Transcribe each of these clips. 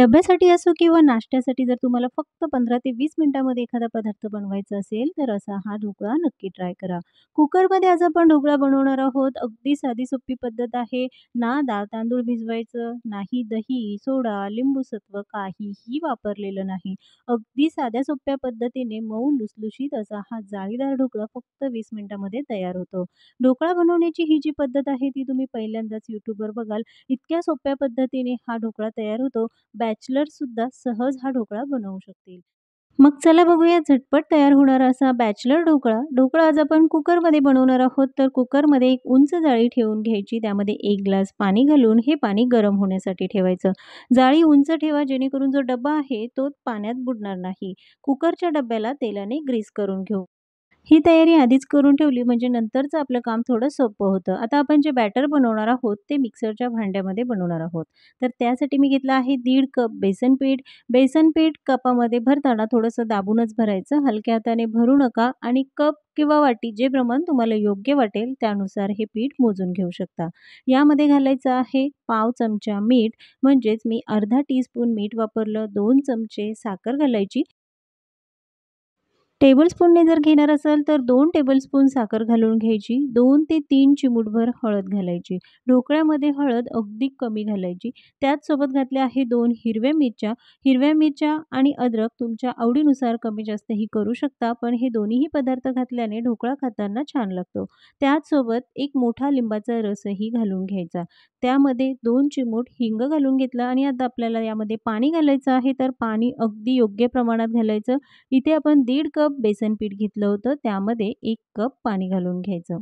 डब्यासाठी असो किंवा नाश्त्यासाठी जर तुम्हाला फक्त पंधरा ते वीस मिनिटांमध्ये एखादा पदार्थ बनवायचा असेल तर असा हा ढोकळा नक्की ट्राय करा कुकरमध्ये आज आपण ढोकळा बनवणार आहोत अगदी साधी सोपी पद्धत आहे ना दाळ तांदूळ भिजवायचं नाही दही सोडा लिंबूसत्व काहीही वापरलेलं नाही अगदी साध्या सोप्या पद्धतीने मऊ लुसलुशीत असा हा जाळीदार ढोकळा फक्त वीस मिनिटांमध्ये तयार होतो ढोकळा बनवण्याची ही जी पद्धत आहे ती तुम्ही पहिल्यांदाच युट्यूबवर बघाल इतक्या सोप्या पद्धतीने हा ढोकळा तयार होतो बॅचलरसुद्धा सहज हा ढोकळा बनवू शकतील मग चला बघूया झटपट तयार होणारा असा बॅचलर ढोकळा ढोकळा आज आपण कुकरमध्ये बनवणार आहोत तर कुकरमध्ये एक उंच जाळी ठेवून घ्यायची त्यामध्ये एक ग्लास पाणी घालून हे पाणी गरम होण्यासाठी ठेवायचं जाळी उंच ठेवा जेणेकरून जो डब्बा आहे तो पाण्यात बुडणार नाही कुकरच्या डब्याला तेलाने ग्रीस करून घेऊ ही तयारी आधीच करून ठेवली म्हणजे नंतरचं आपलं काम थोडं सोपं होतं आता आपण जे बॅटर बनवणार आहोत ते मिक्सरच्या भांड्यामध्ये बनवणार आहोत तर त्यासाठी मी घेतलं आहे दीड कप बेसन पीठ बेसन पीठ कपामध्ये भरताना थोडंसं दाबूनच भरायचं हलक्या हाताने भरू नका आणि कप किंवा वाटी जे प्रमाण तुम्हाला योग्य वाटेल त्यानुसार हे पीठ मोजून घेऊ शकता यामध्ये घालायचं आहे पाव चमचा मीठ म्हणजेच मी अर्धा टीस्पून मीठ वापरलं दोन चमचे साखर घालायची टेबलस्पूनने जर घेणार असाल तर दोन टेबलस्पून साखर घालून घ्यायची दोन ते तीन चिमूटभर हळद घालायची ढोकळ्यामध्ये हळद अगदी कमी घालायची त्याचसोबत घातल्या आहे दोन हिरव्या मिरच्या हिरव्या मिरच्या आणि अद्रक तुमच्या आवडीनुसार कमी जास्तही करू शकता पण हे दोन्हीही पदार्थ घातल्याने ढोकळा खाताना छान लागतो त्याचसोबत एक मोठा लिंबाचा रसही घालून घ्यायचा त्यामध्ये दोन चिमूट हिंग घालून घेतला आणि आता आपल्याला यामध्ये पाणी घालायचं आहे तर पाणी अगदी योग्य प्रमाणात घालायचं इथे आपण दीड कप कप बेसन पीठ घेतलं होतं त्यामध्ये एक कप पाणी घालून घ्यायचं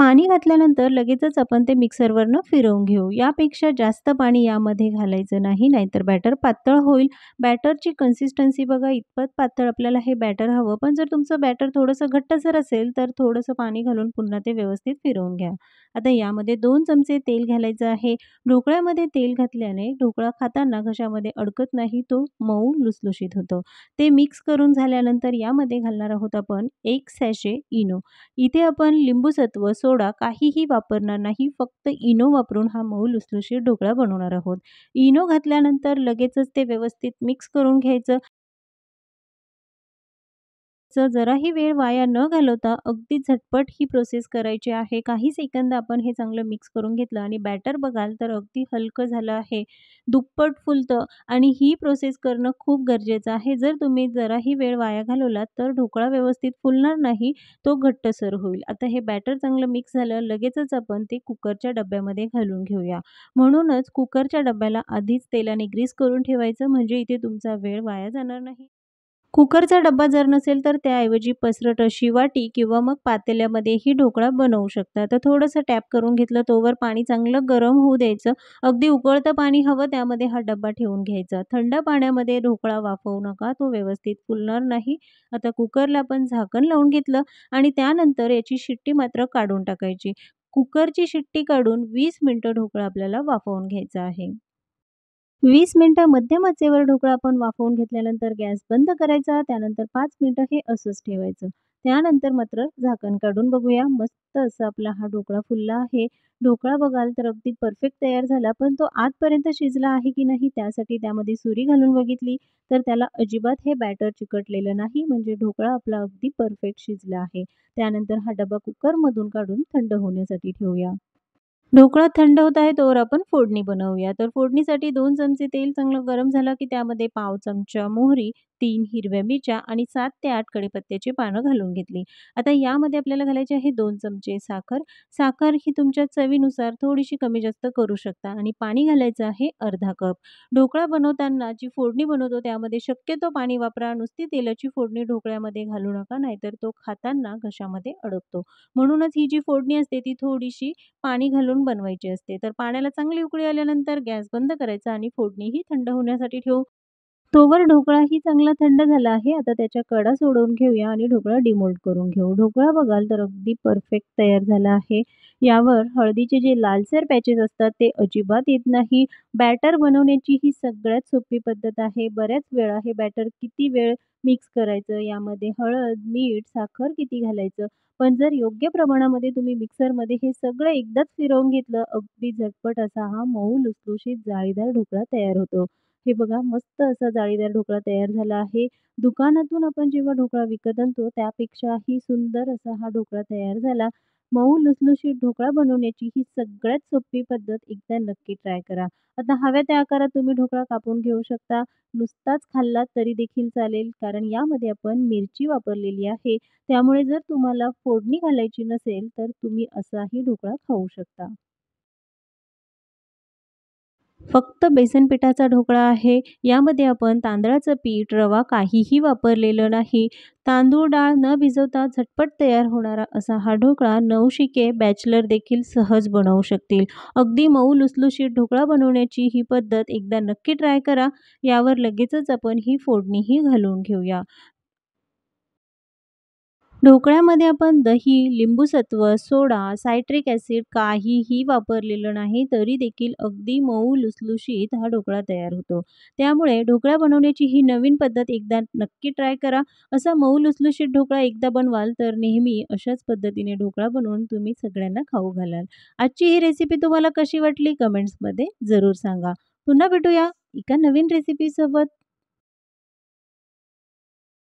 पाणी घातल्यानंतर लगेचच आपण ते मिक्सरवरनं फिरवून घेऊ यापेक्षा जास्त पाणी यामध्ये घालायचं नाही नाहीतर बॅटर पातळ होईल बॅटरची कन्सिस्टन्सी बघा इतपत पातळ आपल्याला हे बॅटर हवं पण जर तुमचं बॅटर थोडंसं घट्ट जर असेल तर थोडंसं पाणी घालून पुन्हा ते व्यवस्थित फिरवून घ्या आता यामध्ये दोन चमचे तेल घालायचं आहे ढोकळ्यामध्ये तेल घातल्याने ढोकळा खाताना घशामध्ये अडकत नाही तो मऊ लुसलुशीत होतो ते मिक्स करून झाल्यानंतर यामध्ये घालणार आहोत आपण एक सॅशे इनो इथे आपण लिंबूसत्व सो सोडा काहीही वापरणार नाही फक्त इनो वापरून हा मऊ लुसलुशीर ढोकळा बनवणार आहोत इनो घातल्यानंतर लगेचच ते व्यवस्थित मिक्स करून घ्यायचं चं जराही वेळ वाया न घालवता अगदी झटपट ही प्रोसेस करायची आहे काही सेकंद आपण हे चांगलं मिक्स करून घेतलं आणि बॅटर बघाल तर अगदी हलकं झालं आहे दुप्पट फुलतं आणि ही प्रोसेस करणं खूप गरजेचं आहे जर तुम्ही जराही वेळ वाया घालवलात तर ढोकळा व्यवस्थित फुलणार नाही तो घट्टसर होईल आता हे बॅटर चांगलं मिक्स झालं लगेचच आपण ते कुकरच्या डब्यामध्ये घालून घेऊया म्हणूनच कुकरच्या डब्याला आधीच तेलाने ग्रीस करून ठेवायचं म्हणजे इथे तुमचा वेळ वाया जाणार नाही कुकरचा डब्बा जर नसेल तर त्याऐवजी पसरट अशी वाटी किंवा मग पातेल्यामध्येही ढोकळा बनवू शकता तर थोडंसं टॅप करून घेतलं तोवर पाणी चांगलं गरम होऊ द्यायचं अगदी उकळतं पाणी हवं त्यामध्ये हा डब्बा ठेवून घ्यायचा थंड पाण्यामध्ये ढोकळा वाफवू नका तो व्यवस्थित फुलणार नाही आता कुकरला पण झाकण लावून घेतलं आणि त्यानंतर याची शिट्टी मात्र काढून टाकायची कुकरची शिट्टी काढून वीस मिनटं ढोकळा आपल्याला वाफवून घ्यायचा आहे वीस मिनटं मध्यम आचेवर ढोकळा आपण वाफवून घेतल्यानंतर गॅस बंद करायचा त्यानंतर पाच मिनटं हे असंच ठेवायचं त्यानंतर मात्र झाकण काढून बघूया मस्त असं आपला हा ढोकळा फुलला आहे ढोकळा बघाल तर अगदी परफेक्ट तयार झाला पण तो आतपर्यंत शिजला आहे की नाही त्यासाठी त्यामध्ये सुरी घालून बघितली तर त्याला अजिबात हे बॅटर चिकटलेलं नाही म्हणजे ढोकळा आपला अगदी परफेक्ट शिजला आहे त्यानंतर हा डबा कुकरमधून काढून थंड होण्यासाठी ठेवूया ढोकळा थंड होत आहे तोवर आपण फोडणी बनवूया तर फोडणीसाठी दोन चमचे तेल चांगलं गरम झालं की त्यामध्ये पाव चमचा मोहरी तीन हिरव्या मिरच्या आणि सात ते आठ कडीपत्त्याची पानं घालून घेतली आता यामध्ये आपल्याला घालायचे आहे दोन चमचे साखर साखर ही तुमच्या चवीनुसार थोडीशी कमी जास्त करू शकता आणि पाणी घालायचं आहे अर्धा कप ढोकळा बनवताना जी फोडणी बनवतो त्यामध्ये शक्यतो पाणी वापरा नुसती तेलाची फोडणी ढोकळ्यामध्ये घालू नका नाहीतर तो खाताना घशामध्ये अडकतो म्हणूनच ही जी फोडणी असते ती थोडीशी पाणी घालून बनवायची असते तर पाण्याला चांगली उकळी आल्यानंतर गॅस बंद करायचा आणि फोडणी ही थंड होण्यासाठी ठेवू तोवर ढोकळा ही चांगला थंड झाला आहे आता त्याच्या कडा सोडवून घेऊया आणि ढोकळा डिमोल्ड करून घेऊ ढोकळा बघाल तर अगदी परफेक्ट तयार झाला आहे यावर हळदीचे जे लालसर पॅचेस असतात ते अजिबात येत नाही बॅटर बनवण्याची ही सगळ्यात सोपी पद्धत आहे बऱ्याच वेळा हे बॅटर किती वेळ मिक्स करायचं यामध्ये हळद मीठ साखर किती घालायचं पण जर योग्य प्रमाणामध्ये तुम्ही मिक्सरमध्ये हे सगळं एकदाच फिरवून घेतलं अगदी झटपट असा हा मऊ लुसलुशीत जाळीदार ढोकळा तयार होतो हे बघा मस्त असा जाळीदार ढोकळा तयार झाला आहे दुकानातून आपण जेव्हा ढोकळा विकत आणतो त्यापेक्षाही सुंदर असा हा ढोकळा तयार झाला मऊ लुसलुशीत ढोकळा बनवण्याची ही सगळ्यात सोपी पद्धत एकदा नक्की ट्राय करा आता हव्या त्या आकारात तुम्ही ढोकळा कापून घेऊ शकता नुसताच खाल्ला तरी देखील चालेल कारण यामध्ये आपण मिरची वापरलेली आहे त्यामुळे जर तुम्हाला फोडणी घालायची नसेल तर तुम्ही असाही ढोकळा खाऊ शकता फक्त बेसन पिठाचा ढोकळा आहे यामध्ये आपण तांदळाचं पीठ रवा काहीही वापरलेलं नाही तांदूळ डाळ न भिजवता झटपट तयार होणारा असा हा ढोकळा नवशिके बॅचलर देखील सहज बनवू शकतील अगदी मऊ लुसलुशीत ढोकळा बनवण्याची ही पद्धत एकदा नक्की ट्राय करा यावर लगेचच आपण ही फोडणीही घालून घेऊया ढोकळ्यामध्ये आपण दही लिंबूसत्व सोडा सायट्रिक ॲसिड काहीही वापरलेलं नाही तरी देखील अगदी मऊ लुसलुशीत हा ढोकळा तयार होतो त्यामुळे ढोकळा बनवण्याची ही नवीन पद्धत एकदा नक्की ट्राय करा असा मऊ लुसलुशीत ढोकळा एकदा बनवाल तर नेहमी अशाच पद्धतीने ढोकळा बनवून तुम्ही सगळ्यांना खाऊ घालाल आजची ही रेसिपी तुम्हाला कशी वाटली कमेंट्समध्ये जरूर सांगा पुन्हा भेटूया एका नवीन रेसिपीसोबत